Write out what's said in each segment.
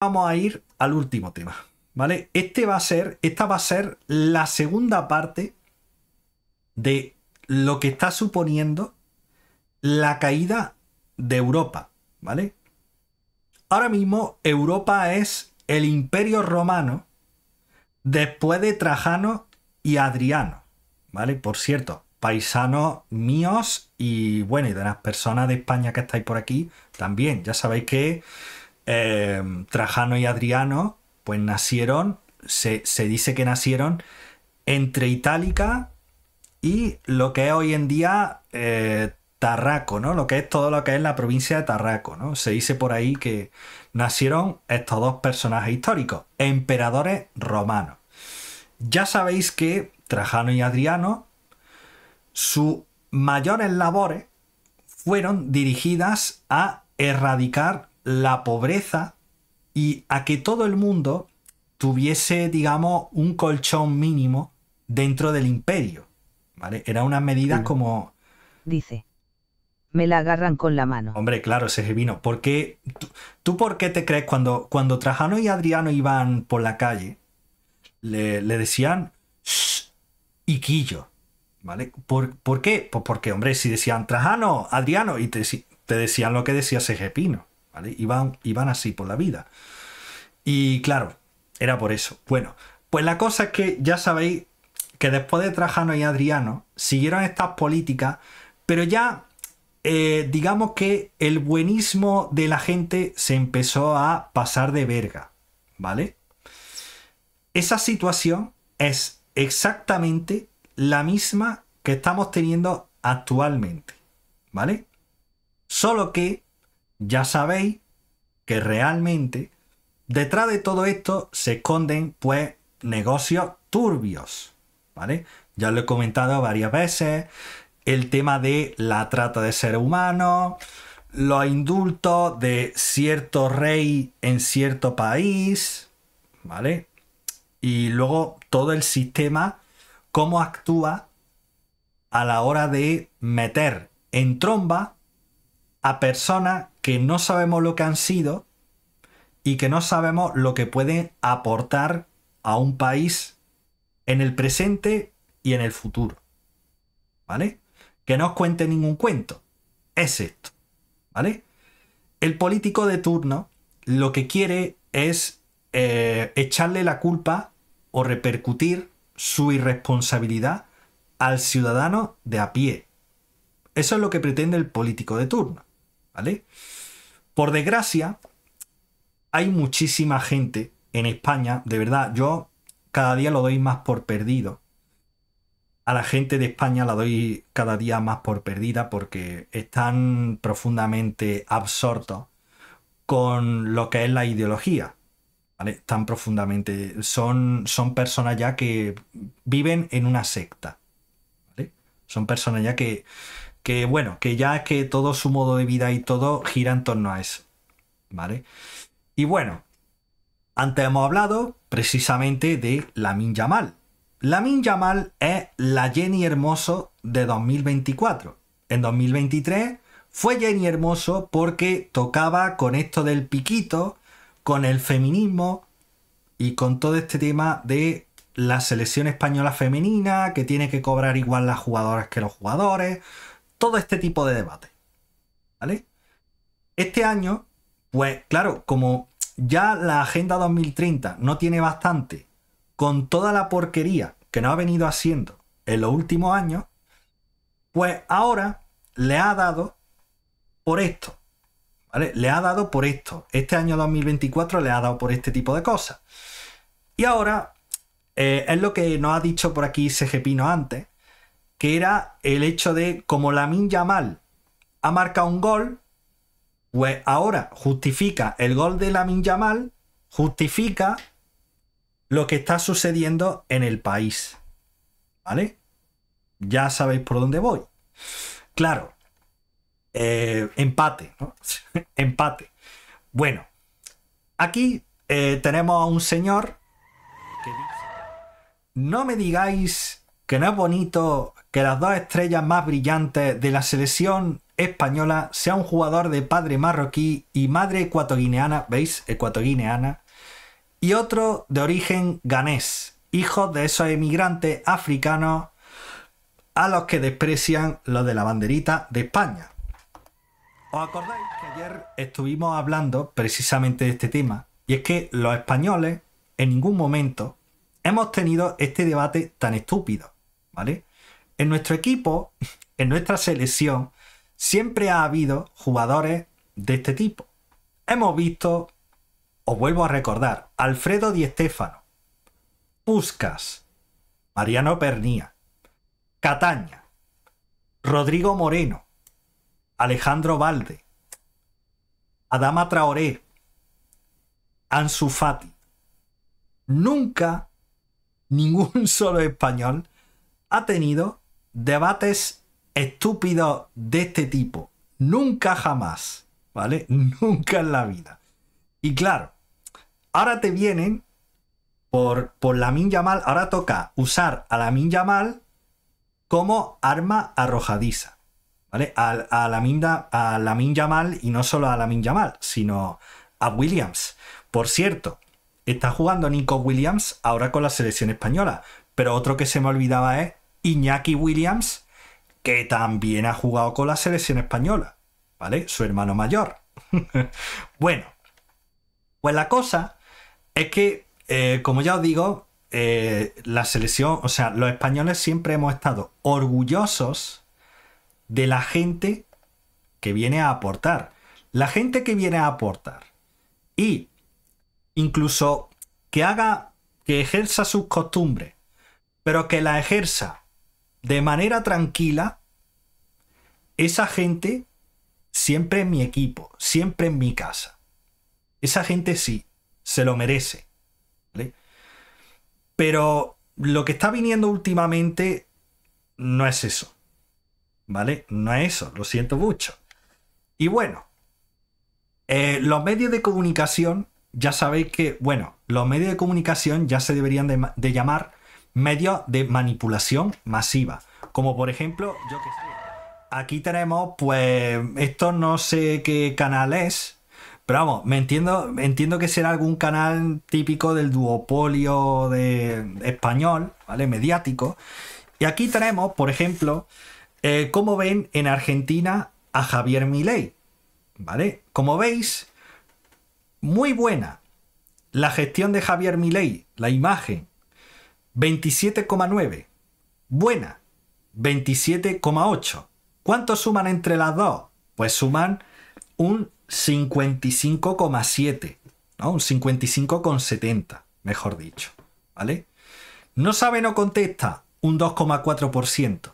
vamos a ir al último tema, ¿vale? Este va a ser, esta va a ser la segunda parte de lo que está suponiendo la caída de Europa, ¿vale? Ahora mismo Europa es el imperio romano después de Trajano y Adriano, ¿vale? Por cierto, paisanos míos y bueno, y de las personas de España que estáis por aquí, también, ya sabéis que eh, Trajano y Adriano, pues nacieron, se, dice que nacieron entre Itálica y lo que es hoy en día eh, Tarraco, ¿no? Lo que es todo lo que es la provincia de Tarraco, ¿no? Se dice por ahí que nacieron estos dos personajes históricos, emperadores romanos. Ya sabéis que Trajano y Adriano, sus mayores labores fueron dirigidas a erradicar la pobreza y a que todo el mundo tuviese, digamos, un colchón mínimo dentro del imperio. ¿vale? Era unas medidas como... Dice. Me la agarran con la mano. Hombre, claro, ese ¿Por qué, tú, por qué te crees cuando, cuando Trajano y Adriano iban por la calle? Le, decían Shh, y Quillo. ¿Vale? ¿Por, ¿Por, qué? Pues porque, hombre, si decían Trajano, Adriano, y te, decían lo que decía Segepino. ¿vale? Y van, así por la vida. Y claro, era por eso. Bueno, pues la cosa es que ya sabéis que después de Trajano y Adriano siguieron estas políticas, pero ya eh, digamos que el buenismo de la gente se empezó a pasar de verga, ¿vale? Esa situación es exactamente la misma que estamos teniendo actualmente, ¿vale? Solo que ya sabéis que realmente detrás de todo esto se esconden pues negocios turbios, ¿vale? Ya lo he comentado varias veces, el tema de la trata de seres humanos, los indultos de cierto rey en cierto país, ¿vale? Y luego todo el sistema, cómo actúa a la hora de meter en tromba a personas que no sabemos lo que han sido y que no sabemos lo que pueden aportar a un país en el presente y en el futuro. ¿Vale? Que no os cuente ningún cuento. Es esto. ¿Vale? El político de turno lo que quiere es eh, echarle la culpa o repercutir su irresponsabilidad al ciudadano de a pie. Eso es lo que pretende el político de turno. ¿vale? Por desgracia, hay muchísima gente en España, de verdad, yo cada día lo doy más por perdido. A la gente de España la doy cada día más por perdida porque están profundamente absortos con lo que es la ideología. ¿vale? Tan profundamente. Son, son personas ya que viven en una secta. Son personas ya que que bueno, que ya es que todo su modo de vida y todo gira en torno a eso. ¿Vale? Y bueno, antes hemos hablado precisamente de la Yamal. Lamin Yamal es la Jenny Hermoso de 2024. En 2023 fue Jenny Hermoso porque tocaba con esto del piquito, con el feminismo y con todo este tema de la selección española femenina, que tiene que cobrar igual las jugadoras que los jugadores, todo este tipo de debate. ¿Vale? Este año, pues claro, como ya la Agenda 2030 no tiene bastante con toda la porquería que nos ha venido haciendo en los últimos años, pues ahora le ha dado por esto. ¿Vale? Le ha dado por esto. Este año 2024 le ha dado por este tipo de cosas. Y ahora eh, es lo que nos ha dicho por aquí Segepino antes, que era el hecho de como Min Yamal ha marcado un gol, pues ahora justifica el gol de Min Yamal, justifica lo que está sucediendo en el país. ¿Vale? Ya sabéis por dónde voy. Claro, eh, empate, empate. Bueno, aquí eh, tenemos a un señor no me digáis que no es bonito las dos estrellas más brillantes de la selección española sea un jugador de padre marroquí y madre ecuatoguineana, ¿veis? Ecuatoguineana, y otro de origen ganés, hijos de esos emigrantes africanos a los que desprecian los de la banderita de España. ¿Os acordáis que ayer estuvimos hablando precisamente de este tema? Y es que los españoles en ningún momento hemos tenido este debate tan estúpido, ¿vale? En nuestro equipo, en nuestra selección, siempre ha habido jugadores de este tipo. Hemos visto, os vuelvo a recordar, Alfredo Di Stéfano, Puscas, Mariano Pernía, Cataña, Rodrigo Moreno, Alejandro Valde, Adama Traoré, Ansu Fati. Nunca ningún solo español ha tenido debates estúpidos de este tipo. Nunca jamás, ¿vale? Nunca en la vida. Y claro, ahora te vienen por, por la Minya Mal, ahora toca usar a la Minya Mal como arma arrojadiza. ¿Vale? A, la Minda, a Mal y no solo a la Mal, sino a Williams. Por cierto, está jugando Nico Williams ahora con la selección española, pero otro que se me olvidaba es Iñaki Williams, que también ha jugado con la selección española, ¿vale? Su hermano mayor. bueno, pues la cosa es que, eh, como ya os digo, eh, la selección, o sea, los españoles siempre hemos estado orgullosos de la gente que viene a aportar. La gente que viene a aportar. Y incluso que haga, que ejerza sus costumbres, pero que la ejerza de manera tranquila, esa gente siempre en mi equipo, siempre en mi casa. Esa gente sí, se lo merece. Pero lo que está viniendo últimamente no es eso. ¿Vale? No es eso, lo siento mucho. Y bueno, eh, los medios de comunicación, ya sabéis que, bueno, los medios de comunicación ya se deberían de llamar medios de manipulación masiva, como por ejemplo, yo aquí tenemos pues esto no sé qué canal es, pero vamos, me entiendo, entiendo que será algún canal típico del duopolio de español, ¿vale? Mediático. Y aquí tenemos, por ejemplo, como eh, cómo ven en Argentina a Javier Milei, ¿vale? Como veis, muy buena la gestión de Javier Milei, la imagen, 27,9. Buena, 27,8. ¿Cuánto suman entre las dos? Pues suman un 55,7, ¿no? un 55,70, mejor dicho. ¿Vale? No sabe, no contesta, un 2,4%.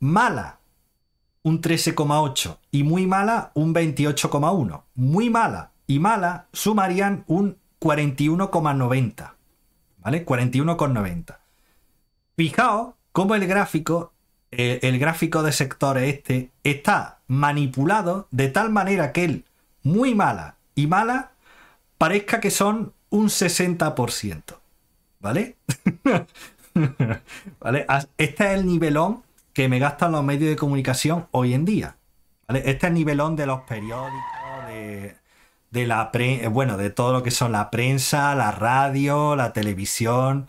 Mala, un 13,8%. Y muy mala, un 28,1%. Muy mala y mala sumarían un 41,90%. ¿vale? 41,90. Fijaos cómo el gráfico, eh, el, gráfico de sectores este, está manipulado de tal manera que el muy mala y mala parezca que son un 60%, ¿vale? ¿Vale? Este es el nivelón que me gastan los medios de comunicación hoy en día. ¿vale? Este es el nivelón de los periódicos de la pre eh, bueno, de todo lo que son la prensa, la radio, la televisión,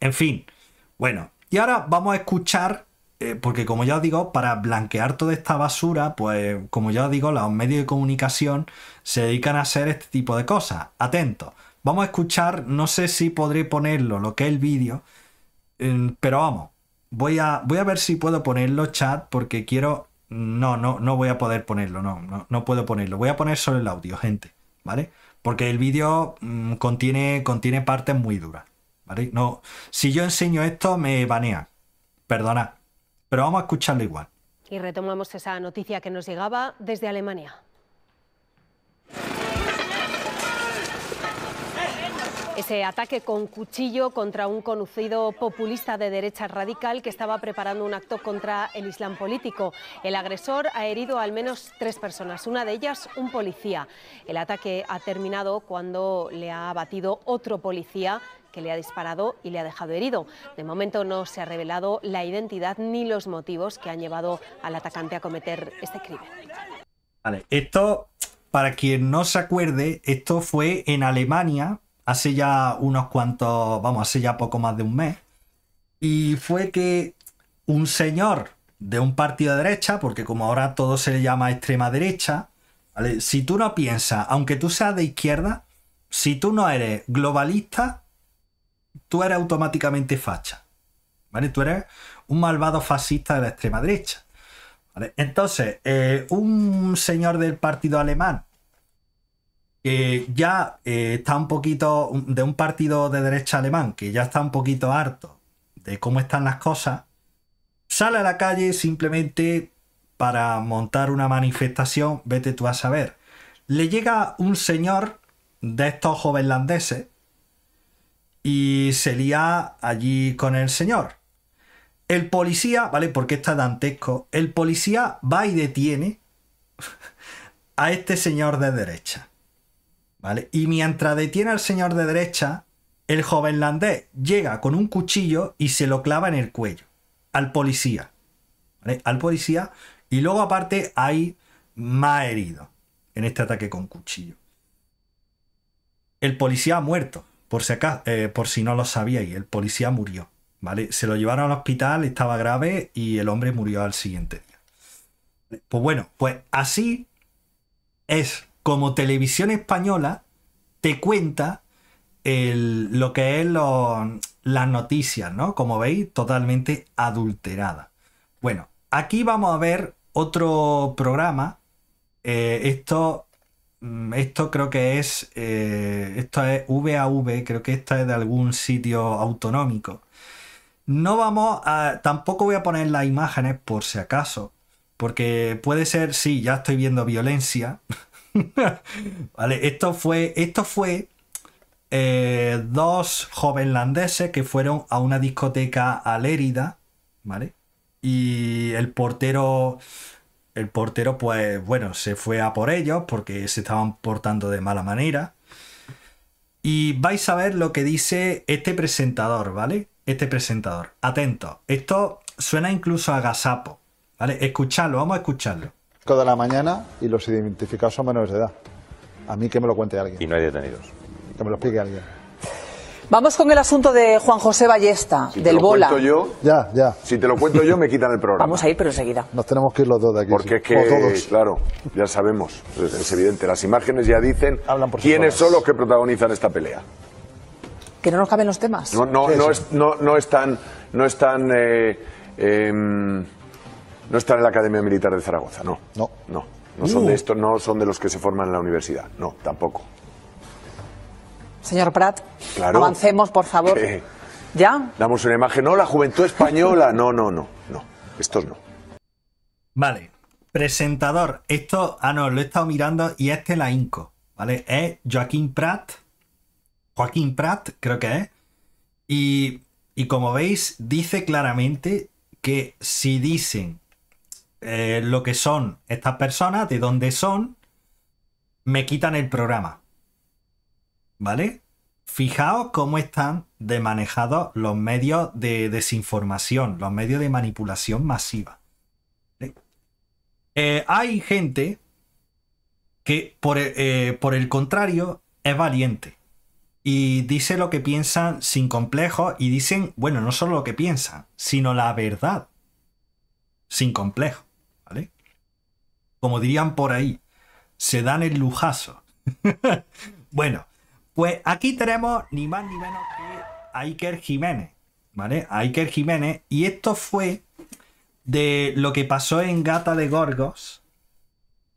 en fin. Bueno, y ahora vamos a escuchar, eh, porque como ya os digo, para blanquear toda esta basura, pues como ya os digo, los medios de comunicación se dedican a hacer este tipo de cosas. Atento, Vamos a escuchar, no sé si podré ponerlo, lo que es el vídeo, pero vamos, voy a, voy a ver si puedo ponerlo chat porque quiero no, no, no voy a poder ponerlo, no, no, puedo ponerlo. Voy a poner solo el audio, gente, ¿vale? Porque el vídeo mm, contiene, contiene partes muy duras, ¿vale? No, si yo enseño esto me banea. perdona, pero vamos a escucharlo igual. Y retomamos esa noticia que nos llegaba desde Alemania. Ese ataque con cuchillo contra un conocido populista de derecha radical que estaba preparando un acto contra el Islam político. El agresor ha herido al menos tres personas, una de ellas un policía. El ataque ha terminado cuando le ha abatido otro policía que le ha disparado y le ha dejado herido. De momento no se ha revelado la identidad ni los motivos que han llevado al atacante a cometer este crimen. esto, para quien no se acuerde, esto fue en Alemania hace ya unos cuantos, vamos, hace ya poco más de un mes, y fue que un señor de un partido de derecha, porque como ahora todo se le llama extrema derecha, si tú no piensas, aunque tú seas de izquierda, si tú no eres globalista, tú eres automáticamente facha. ¿vale? Tú eres un malvado fascista de la extrema derecha. Entonces, eh, un señor del partido alemán que ya eh, está un poquito de un partido de derecha alemán que ya está un poquito harto de cómo están las cosas, sale a la calle simplemente para montar una manifestación, vete tú a saber. Le llega un señor de estos jovenlandeses y se lía allí con el señor. El policía, ¿vale? Porque está dantesco. El policía va y detiene a este señor de derecha. Y mientras detiene al señor de derecha, el joven landés llega con un cuchillo y se lo clava en el cuello al policía, Al policía y luego aparte hay más heridos en este ataque con cuchillo. El policía ha muerto, por si, acá, eh, por si no lo sabíais, el policía murió, ¿vale? Se lo llevaron al hospital, estaba grave y el hombre murió al siguiente día. Pues bueno, pues así es como televisión española te cuenta lo que es las noticias, ¿no? Como veis, totalmente adulterada. Bueno, aquí vamos a ver otro programa. Eh, esto, mm, esto creo que es, eh, esto es VAV, creo que esta es de algún sitio autonómico. No vamos a, tampoco voy a poner las imágenes por si acaso, porque puede ser, sí, ya estoy viendo violencia, vale, esto fue, esto fue eh, dos jovenlandeses que fueron a una discoteca alérida, ¿vale? Y el portero, el portero, pues bueno, se fue a por ellos porque se estaban portando de mala manera. Y vais a ver lo que dice este presentador, ¿vale? Este presentador. Atento. Esto suena incluso a gasapo, ¿vale? Escuchadlo, vamos a escucharlo de la mañana y los identificados son menores de edad. A mí que me lo cuente alguien. Y no hay detenidos. Que me lo explique alguien. Vamos con el asunto de Juan José Ballesta, del te lo Bola. Cuento yo, ya, ya. Si te lo cuento yo, me quitan el programa. Vamos a ir, pero enseguida. Nos tenemos que ir los dos de aquí. Porque es que, claro, ya sabemos, es evidente. Las imágenes ya dicen quiénes son los que protagonizan esta pelea. Que no nos caben los temas. No, no, no, es, no, están. No eh, están em, no están en la Academia Militar de Zaragoza, no. No. No. No son de estos, no son de los que se forman en la universidad. No, tampoco. Señor Prat, avancemos, por favor. ¿Ya? Damos una imagen. No, la juventud española. No, no, no. No. Estos no. Vale. Presentador. Esto. Ah, no, lo he estado mirando y este es la inco. ¿Vale? Es Joaquín Prat. Joaquín Prat, creo que es. Y, y como veis, dice claramente que si dicen eh, lo que son estas personas, de dónde son, me quitan el programa. ¿Vale? Fijaos cómo están de manejados los medios de desinformación, los medios de manipulación masiva. Eh, hay gente que, eh, por, el contrario, es valiente y dice lo que piensan sin complejo y dicen, bueno, no solo lo que piensan, sino la verdad sin complejo como dirían por ahí, se dan el lujazo. bueno, pues aquí tenemos ni más ni menos que Aiker Jiménez, ¿vale? A Jiménez, y esto fue de lo que pasó en Gata de Gorgos,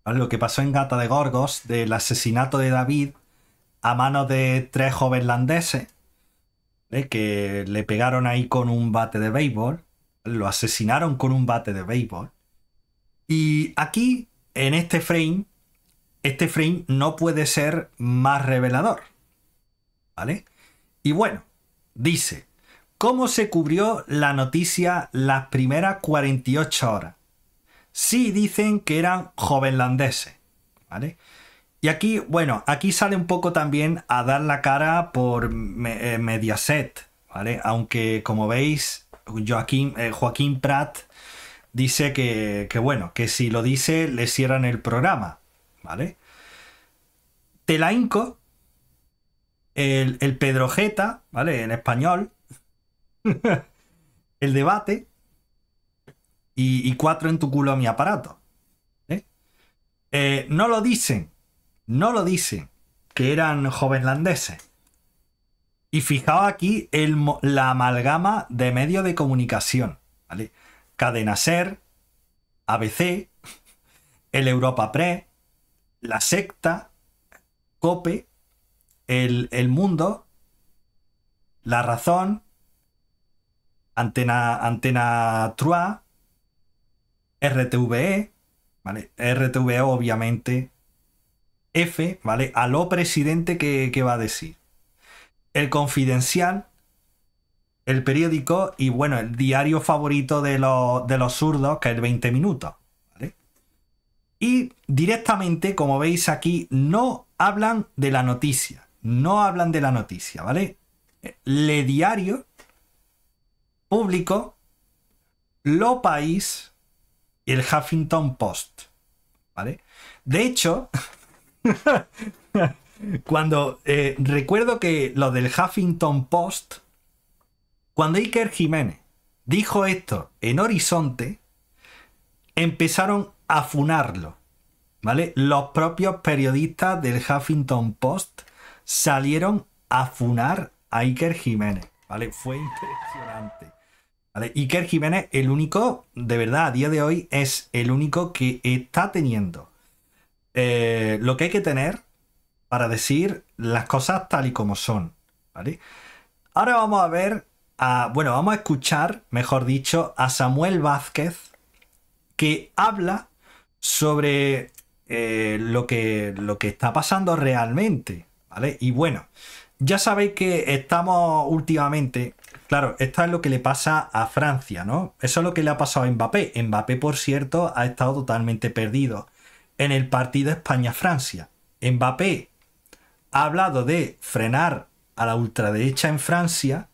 Lo que pasó en Gata de Gorgos, del asesinato de David a manos de tres jovenlandeses, landeses. que le pegaron ahí con un bate de béisbol, lo asesinaron con un bate de béisbol. Y aquí en este frame, este frame no puede ser más revelador. ¿Vale? Y bueno, dice, ¿cómo se cubrió la noticia las primeras 48 horas? Sí dicen que eran jovenlandeses, ¿vale? Y aquí, bueno, aquí sale un poco también a dar la cara por eh, Mediaset, ¿vale? Aunque, como veis, Joaquín, eh, Joaquín Prat dice que, bueno, que si lo dice le cierran el programa, ¿vale? Telainco, el, Pedro Pedrojeta, ¿vale? En español, el debate y, cuatro en tu culo a mi aparato. ¿eh? Eh, no lo dicen, no lo dicen, que eran jovenlandeses. Y fijaos aquí el, la amalgama de medios de comunicación, ¿vale? Cadena Ser, ABC, el Europa Pre, La Secta, COPE, el, Mundo, La Razón, Antena, Antena RTVE, e, RTVE obviamente, F, ¿vale? A lo presidente que va a decir. El Confidencial, el periódico y bueno, el diario favorito de los, de zurdos, que es el 20 minutos. Y directamente, como veis aquí, no hablan de la noticia. No hablan de la noticia, ¿vale? Le diario, público, lo país y el Huffington Post, ¿vale? De hecho, cuando eh, recuerdo que lo del Huffington Post cuando Iker Jiménez dijo esto en Horizonte, empezaron a funarlo. ¿Vale? Los propios periodistas del Huffington Post salieron a funar a Iker Jiménez. ¿Vale? Fue impresionante. Iker Jiménez, el único, de verdad, a día de hoy, es el único que está teniendo eh, lo que hay que tener para decir las cosas tal y como son. Ahora vamos a ver bueno, vamos a escuchar, mejor dicho, a Samuel Vázquez, que habla sobre eh, lo, que, lo que está pasando realmente, ¿vale? Y bueno, ya sabéis que estamos últimamente, claro, esto es lo que le pasa a Francia, ¿no? Eso es lo que le ha pasado a Mbappé. Mbappé, por cierto, ha estado totalmente perdido en el partido España-Francia. Mbappé ha hablado de frenar a la ultraderecha en Francia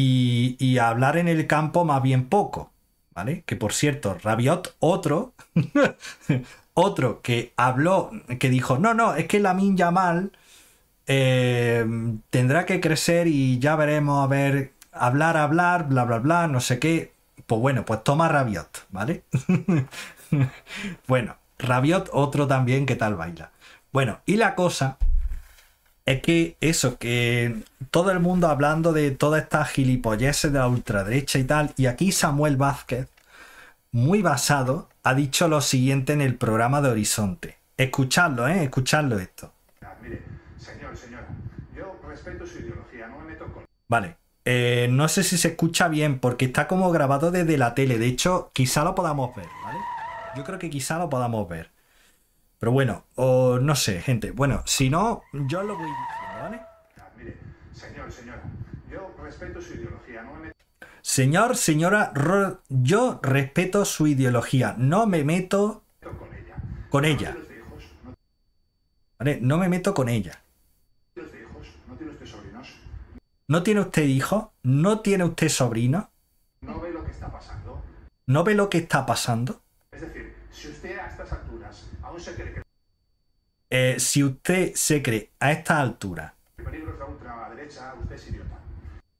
y, hablar en el campo más bien poco, ¿vale? Que por cierto, Rabiot, otro, otro que habló, que dijo, no, no, es que la minya mal eh, tendrá que crecer y ya veremos, a ver, hablar, hablar, bla, bla, bla, no sé qué. Pues bueno, pues toma Rabiot, ¿vale? bueno, Rabiot, otro también ¿qué tal baila. Bueno, y la cosa es que eso, que todo el mundo hablando de toda esta gilipolleces de la ultraderecha y tal, y aquí Samuel Vázquez, muy basado, ha dicho lo siguiente en el programa de Horizonte. Escuchadlo, ¿eh? Escuchadlo esto. Ah, mire, señor, señora, yo respeto su ideología, no me meto con... Vale. Eh, no sé si se escucha bien porque está como grabado desde la tele. De hecho, quizá lo podamos ver, ¿vale? Yo creo que quizá lo podamos ver. Pero bueno, o no sé, gente. Bueno, si no, yo lo voy diciendo, ¿vale? Mire, señor, señora, yo respeto su ideología, no me Señor, señora, yo respeto su ideología, no me meto con ella. Con ella. ¿Vale? No me meto con ella. ¿No tiene usted hijos? ¿No tiene usted sobrinos? ¿No ve lo que está pasando? ¿No ve lo que está pasando? eh, si usted se cree a esta altura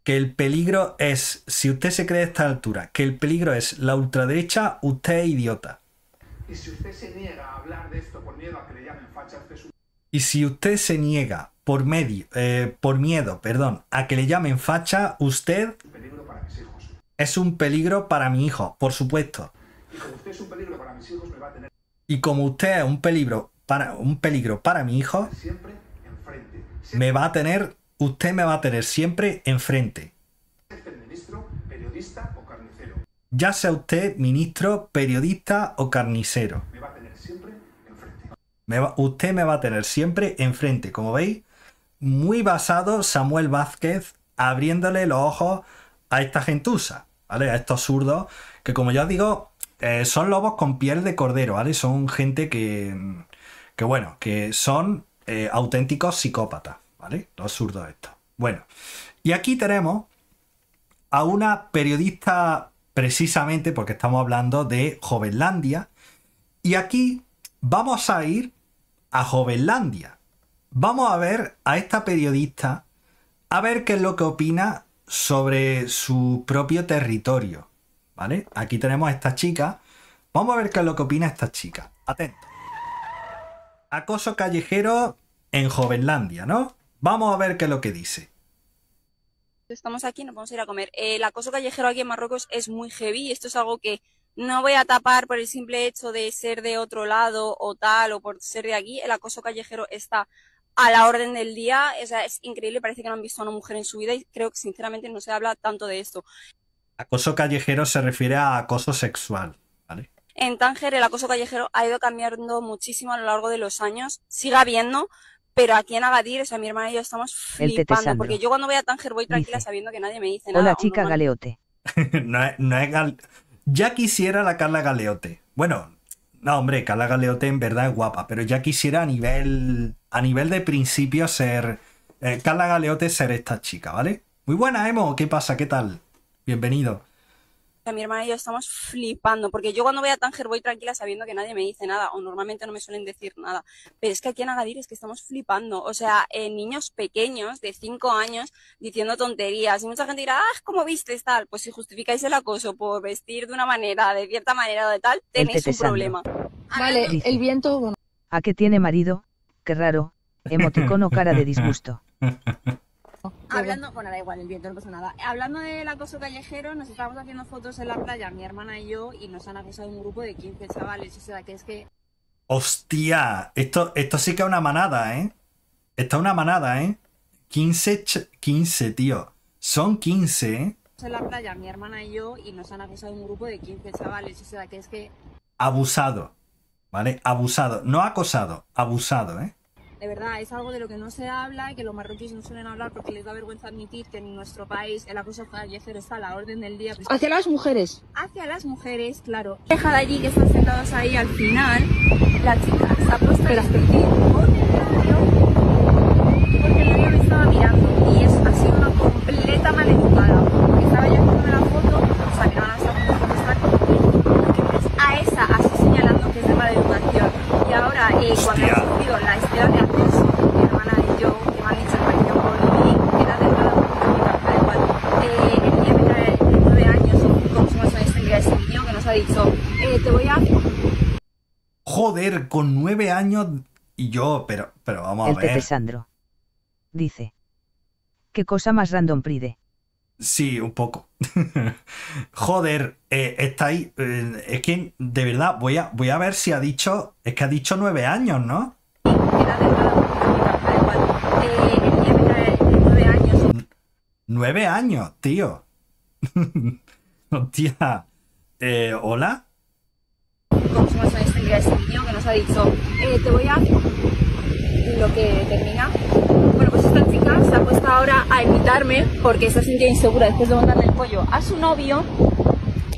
que el peligro es, si usted se cree a esta altura, que el peligro es la ultraderecha, usted es idiota. Y si usted se niega a hablar de esto por miedo a que le llamen facha, usted Y si usted se niega por, medio, eh, por miedo perdón, a que le llamen facha, usted peligro para mis hijos. es un peligro para mi hijo, por supuesto. Y como usted es un peligro para mis hijos, me va a tener... Y como usted es un peligro un peligro para mi hijo, siempre me va a tener, usted me va a tener siempre enfrente. Ministro, Ya sea usted ministro, periodista o carnicero. usted me va a tener siempre enfrente. Como veis, muy basado Samuel Vázquez abriéndole los ojos a esta gentusa, ¿vale? A estos zurdos que, como ya os digo, eh, son lobos con piel de cordero, ¿vale? Son gente que que bueno, que son eh, auténticos psicópatas, ¿vale? absurdo absurdo esto. Bueno, y aquí tenemos a una periodista precisamente porque estamos hablando de Jovenlandia. Y aquí vamos a ir a Jovenlandia. Vamos a ver a esta periodista, a ver qué es lo que opina sobre su propio territorio. ¿Vale? Aquí tenemos a esta chica. Vamos a ver qué es lo que opina esta chica. Atento. Acoso callejero en Jovenlandia, ¿no? Vamos a ver qué es lo que dice. Estamos aquí, nos vamos a ir a comer. Eh, el acoso callejero aquí en Marruecos es muy heavy. Esto es algo que no voy a tapar por el simple hecho de ser de otro lado o tal o por ser de aquí. El acoso callejero está a la orden del día. es increíble, parece que no han visto a una mujer en su vida y creo que sinceramente no se habla tanto de esto. Acoso callejero se refiere a acoso sexual en Tánger el acoso callejero ha ido cambiando muchísimo a lo largo de los años, sigue habiendo, pero aquí en Agadir, o sea, mi hermana y yo estamos flipando, porque yo cuando voy a Tánger voy tranquila sabiendo que nadie me dice nada. Hola chica Galeote. no, es, no es Ya quisiera la Carla Galeote. Bueno, no, hombre, Carla Galeote en verdad es guapa, pero ya quisiera a nivel, a nivel de principio ser... Eh, Carla Galeote ser esta chica, ¿vale? Muy buena, Emo, ¿qué pasa? ¿Qué tal? Bienvenido mi hermana y yo estamos flipando, porque yo cuando voy a Tanger voy tranquila sabiendo que nadie me dice nada, o normalmente no me suelen decir nada. Pero es que aquí en Agadir es que estamos flipando. O sea, eh, niños pequeños de 5 años diciendo tonterías. Y mucha gente dirá, ah, ¿cómo vistes tal? Pues si justificáis el acoso por vestir de una manera, de cierta manera o de tal, tenéis un problema. Vale, el viento. ¿A qué tiene marido? Qué raro. Emoticono cara de disgusto. Hablando, bueno, da igual, el viento no pasa nada. Hablando del acoso callejero, nos estábamos haciendo fotos en la playa, mi hermana y yo, y nos han acosado un grupo de 15 chavales. O sea, que es que. ¡Hostia! Esto, esto sí que es una manada, ¿eh? está una manada, ¿eh? 15, 15, tío. Son 15, ¿eh? En la playa, mi hermana y yo, y nos han acosado un grupo de 15 chavales. O sea, que es que. Abusado, ¿vale? Abusado. No acosado, abusado, ¿eh? De verdad, es algo de lo que no se habla y que los marroquíes no suelen hablar porque les da vergüenza admitir que en nuestro país el acoso callejero está a la orden del día. Hacia las mujeres. Hacia las mujeres, claro. Deja allí que están sentadas ahí al final. La chica se ha puesto el porque el novio me estaba mirando y es, ha sido una completa maleducada. estaba yo haciendo la foto, o sea, que no a a esa así señalando que es de maleducación. Y ahora, eh, cuando ha subido la años y yo, pero, pero vamos a ver. Sandro. Dice. ¿Qué cosa más random pride? Sí, un poco. Joder, eh, está ahí. Eh, es que, de verdad, voy a, voy a ver si ha dicho. Es que ha dicho nueve años, ¿no? Nueve años, tío. Hostia. Eh, ¿Hola? Cómo años en este niño, que nos ha dicho, eh, te voy a lo que termina. Bueno, pues esta chica se ha puesto ahora a invitarme porque se ha sentido insegura después de montarle el pollo a su novio,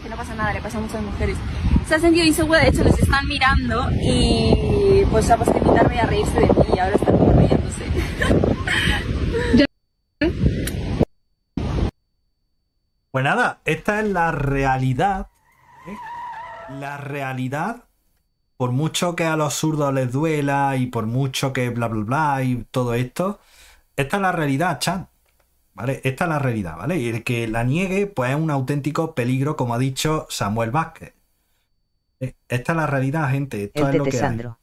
que no pasa nada, le pasa a muchas mujeres. Se ha sentido insegura, de hecho les están mirando y pues se ha puesto a invitarme y a reírse de mí y ahora están como riéndose. Pues nada, esta es la realidad la realidad, por mucho que a los zurdos les duela y por mucho que bla, bla, bla y todo esto, esta es la realidad, Chan. ¿Vale? Esta es la realidad, ¿vale? Y el que la niegue, pues es un auténtico peligro, como ha dicho Samuel Vázquez. Eh, esta es la realidad, gente. Esto es lo que